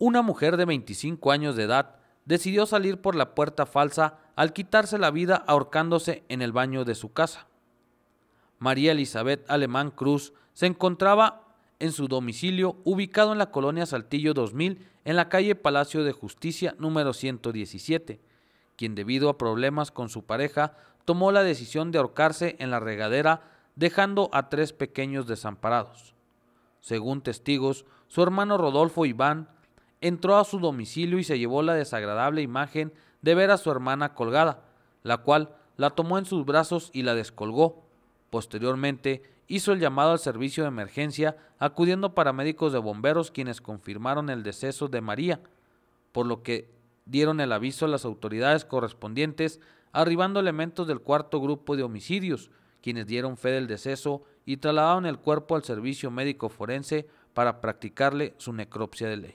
una mujer de 25 años de edad decidió salir por la puerta falsa al quitarse la vida ahorcándose en el baño de su casa. María Elizabeth Alemán Cruz se encontraba en su domicilio ubicado en la colonia Saltillo 2000 en la calle Palacio de Justicia número 117, quien debido a problemas con su pareja tomó la decisión de ahorcarse en la regadera dejando a tres pequeños desamparados. Según testigos, su hermano Rodolfo Iván entró a su domicilio y se llevó la desagradable imagen de ver a su hermana colgada, la cual la tomó en sus brazos y la descolgó. Posteriormente, hizo el llamado al servicio de emergencia, acudiendo paramédicos de bomberos quienes confirmaron el deceso de María, por lo que dieron el aviso a las autoridades correspondientes, arribando elementos del cuarto grupo de homicidios, quienes dieron fe del deceso y trasladaron el cuerpo al servicio médico forense para practicarle su necropsia de ley.